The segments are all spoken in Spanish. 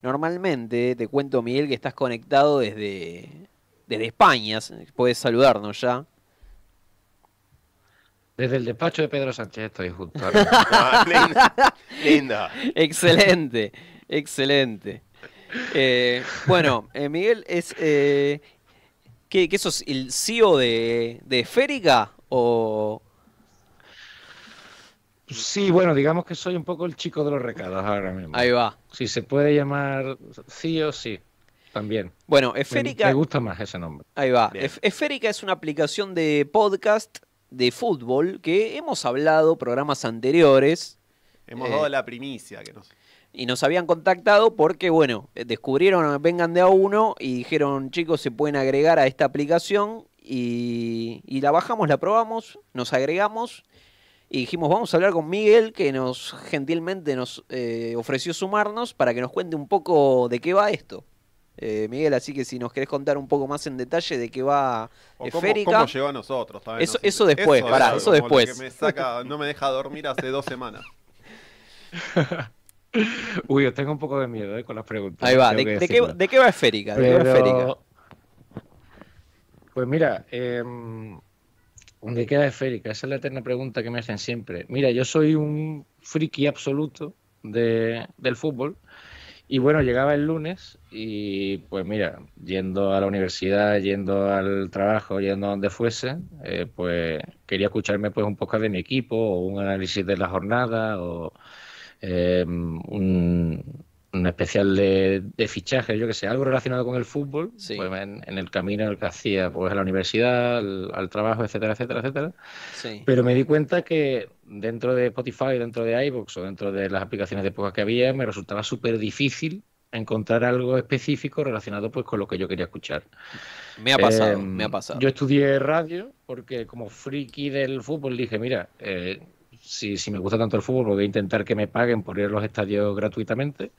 Normalmente te cuento, Miguel, que estás conectado desde, desde España. Puedes saludarnos ya. Desde el despacho de Pedro Sánchez estoy junto ah, linda, Excelente, excelente. Eh, bueno, eh, Miguel, es eh, ¿qué, es ¿El CEO de, de Férica o, pues sí, bueno, digamos que soy un poco el chico de los recados ahora mismo. Ahí va. Si se puede llamar sí o sí, también. Bueno, Esférica. Me, gusta más ese nombre. Ahí va. Esférica es una aplicación de podcast de fútbol que hemos hablado programas anteriores. Hemos eh, dado la primicia que Y nos habían contactado porque, bueno, eh, descubrieron Vengan de a uno y dijeron, chicos, se pueden agregar a esta aplicación y, y la bajamos, la probamos, nos agregamos y dijimos, vamos a hablar con Miguel, que nos gentilmente nos eh, ofreció sumarnos para que nos cuente un poco de qué va esto. Eh, Miguel, así que si nos querés contar un poco más en detalle de qué va Esférica. Cómo, cómo, llegó nosotros? eso, eso después, eso, pará, eso después. Que no me deja dormir hace dos semanas. Uy, yo tengo un poco de miedo eh, con las preguntas. Ahí va, de, qué, va Esférica? Pues mira, eh, ¿Dónde queda esférica? Esa es la eterna pregunta que me hacen siempre. Mira, yo soy un friki absoluto del fútbol. Y bueno, llegaba el lunes y pues mira, yendo a la universidad, yendo al trabajo, yendo a donde fuese, eh, pues quería escucharme pues un poco de mi equipo o un análisis de la jornada o eh, un, un especial de, fichaje, yo que sé, algo relacionado con el fútbol, pues en, el camino que hacía pues a la universidad, al, trabajo, etcétera, etcétera, etcétera. Pero me di cuenta que dentro de Spotify, dentro de iVoox o dentro de las aplicaciones de época que había, me resultaba súper difícil encontrar algo específico relacionado pues con lo que yo quería escuchar. Me ha pasado, em, me ha pasado. Yo estudié radio porque como friki del fútbol dije, mira, eh, si, si me gusta tanto el fútbol, voy a intentar que me paguen por ir a los estadios gratuitamente.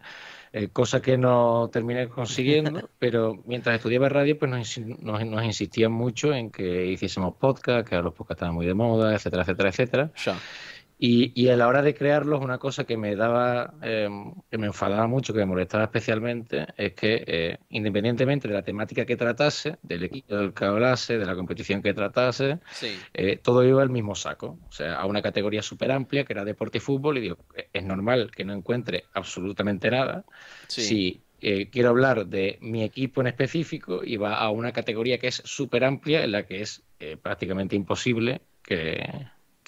Eh, cosa que no terminé consiguiendo, pero mientras estudiaba radio, pues nos, nos, nos, insistían mucho en que hiciésemos podcast, que los podcasts estaban muy de moda, etcétera, etcétera, etcétera. Y, a la hora de crearlos, una cosa que me daba, eh, que me enfadaba mucho, que me molestaba especialmente, es que eh, independientemente de la temática que tratase, del equipo del que hablase, de la competición que tratase, eh, todo iba al mismo saco. O sea, a una categoría súper amplia que era deporte y fútbol, y digo, es normal que no encuentre absolutamente nada. Si quiero hablar de mi equipo en específico y va a una categoría que es súper amplia, en la que es prácticamente imposible que,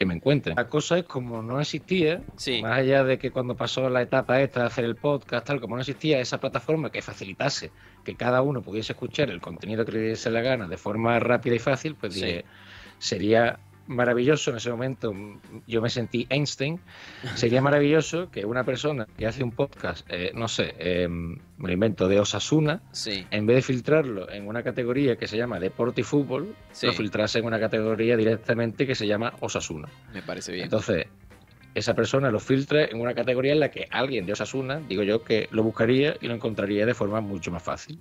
me encuentren. La cosa es como no existía, más allá de que cuando pasó la etapa esta de hacer el podcast, tal, como no existía esa plataforma que facilitase que cada uno pudiese escuchar el contenido que le diese la gana de forma rápida y fácil, pues sería maravilloso en ese momento, yo me sentí Einstein, sería maravilloso que una persona que hace un podcast, eh, no sé, em, me lo invento, de Osasuna, en vez de filtrarlo en una categoría que se llama deporte y fútbol, lo filtrase en una categoría directamente que se llama Osasuna. Me parece bien. Entonces, esa persona lo filtra en una categoría en la que alguien de Osasuna, digo yo, que lo buscaría y lo encontraría de forma mucho más fácil.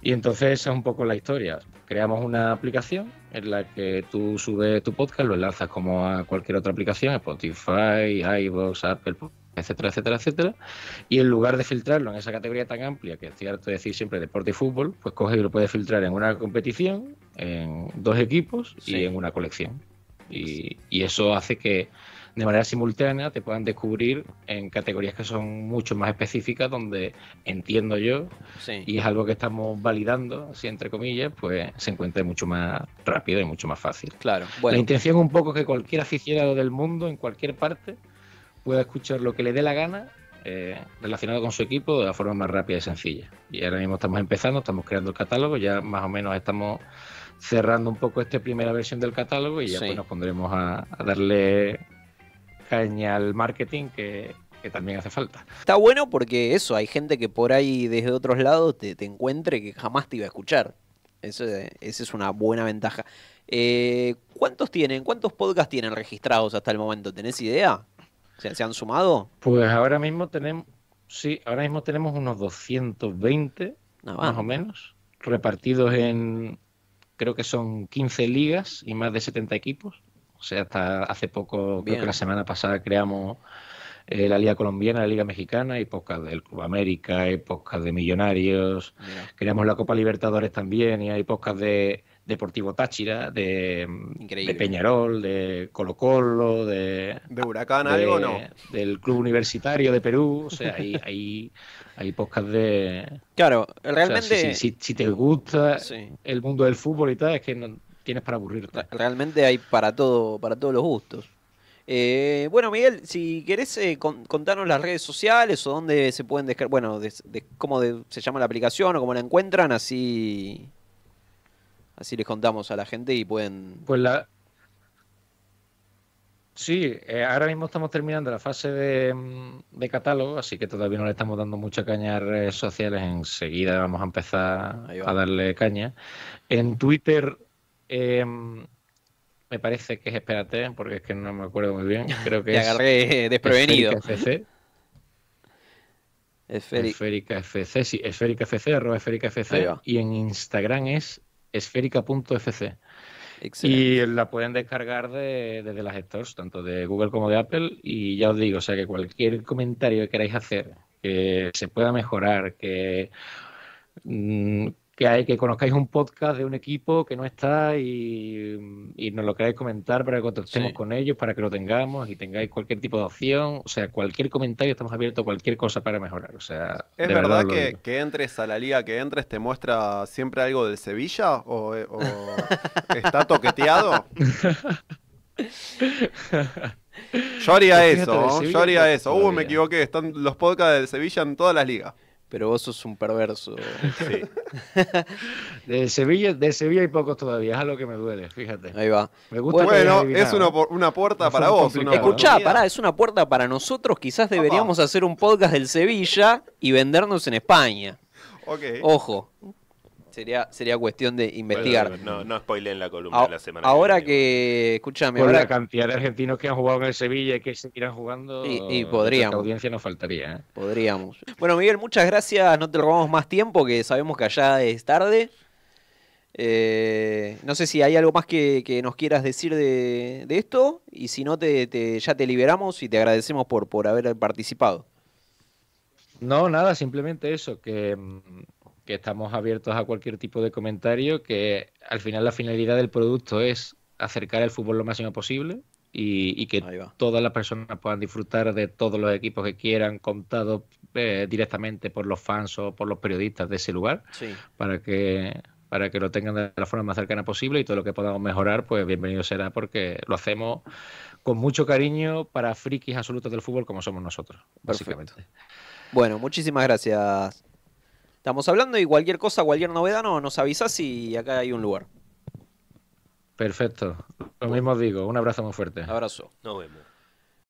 Y entonces esa es un poco la historia. Creamos una aplicación en la que tú subes tu podcast, lo enlazas como a cualquier otra aplicación, Spotify, iVoox, Apple, etcétera, etcétera, etcétera. Y en lugar de filtrarlo en esa categoría tan amplia, que es cierto decir siempre deporte y fútbol, pues coges y lo puedes filtrar en una competición, en dos equipos y en una colección. y eso hace que de manera simultánea te puedan descubrir en categorías que son mucho más específicas, donde entiendo yo, y es algo que estamos validando, así entre comillas, pues se encuentre mucho más rápido y mucho más fácil. Claro. La intención un poco es que cualquier aficionado del mundo, en cualquier parte, pueda escuchar lo que le dé la gana eh, relacionado con su equipo de la forma más rápida y sencilla. Y ahora mismo estamos empezando, estamos creando el catálogo, ya más o menos estamos cerrando un poco esta primera versión del catálogo y ya pues, nos pondremos a darle caña al marketing que, también hace falta. Está bueno porque eso, hay gente que por ahí desde otros lados te, encuentre que jamás te iba a escuchar. Eso, esa es una buena ventaja. Eh, ¿Cuántos tienen? ¿Cuántos podcasts tienen registrados hasta el momento? ¿Tenés idea? ¿Se, han sumado? Pues ahora mismo tenemos, sí, ahora mismo tenemos unos 220, ah, más o menos, repartidos en, creo que son 15 ligas y más de 70 equipos. O sea, hasta hace poco, creo que la semana pasada creamos eh, la Liga Colombiana, la Liga Mexicana, épocas del Club América, épocas de Millonarios, creamos la Copa Libertadores también y hay épocas de Deportivo Táchira, de, Peñarol, de Colo Colo, de... Huracán algo no? Del Club Universitario de Perú, o sea, hay, hay, de... Claro, realmente... si, te gusta el mundo del fútbol y tal, es que no, tienes para aburrirte. Realmente hay para todo, para todos los gustos. Eh, bueno, Miguel, si querés eh, contarnos las redes sociales o dónde se pueden descargar, bueno, cómo se llama la aplicación o cómo la encuentran, así, así les contamos a la gente y pueden... Pues la... Sí, eh, ahora mismo estamos terminando la fase mm, de, catálogo, así que todavía no le estamos dando mucha caña a redes sociales. Enseguida vamos a empezar a darle caña. En Twitter Em, me parece que es, espérate, porque es que no me acuerdo muy bien. Creo que Te es agarré eh, desprevenido. FC. Esférica FC, sí, esférica FC, arroba esférica FC. Y en Instagram es esférica.fc. Y la pueden descargar desde las stores, tanto de Google como de Apple. Y ya os digo, o sea, que cualquier comentario que queráis hacer, que se pueda mejorar, que mm, que, hay, que conozcáis un podcast de un equipo que no está y, nos lo queráis comentar para que contactemos con ellos, para que lo tengamos y tengáis cualquier tipo de opción. O sea, cualquier comentario, estamos abiertos a cualquier cosa para mejorar. O sea, ¿es verdad, que, entres a la liga que entres te muestra siempre algo de Sevilla o, está toqueteado? Yo haría pues eso, yo haría eso. Uh, me equivoqué, están los podcasts de Sevilla en todas las ligas pero vos sos un perverso. de, Sevilla, de Sevilla hay pocos todavía, es algo que me duele, fíjate. Ahí va. Me bueno, es una, una puerta para vos. Escuchá, pará, es una puerta para nosotros. Quizás deberíamos hacer un podcast del Sevilla y vendernos en España. Okay. Ojo, Sería, cuestión de investigar. no, no la columna de la semana. Ahora que, escúchame. Por ahora... la cantidad de argentinos que han jugado en el Sevilla y que seguirán jugando. Y, podríamos. La audiencia nos faltaría. ¿eh? Podríamos. Bueno, Miguel, muchas gracias. No te robamos más tiempo, que sabemos que allá es tarde. Eh, no sé si hay algo más que, nos quieras decir de, esto y si no, te, ya te liberamos y te agradecemos por, por haber participado. No, nada, simplemente eso, que mm, que estamos abiertos a cualquier tipo de comentario, que al final la finalidad del producto es acercar el fútbol lo máximo posible y, que todas las personas puedan disfrutar de todos los equipos que quieran, contados eh, directamente por los fans o por los periodistas de ese lugar, para que para que lo tengan de la forma más cercana posible y todo lo que podamos mejorar, pues bienvenido será porque lo hacemos con mucho cariño para frikis absolutos del fútbol como somos nosotros, básicamente. Bueno, muchísimas gracias Estamos hablando y cualquier cosa, cualquier novedad nos avisas y acá hay un lugar. Perfecto. Lo mismo digo. Un abrazo muy fuerte. Abrazo. Nos vemos.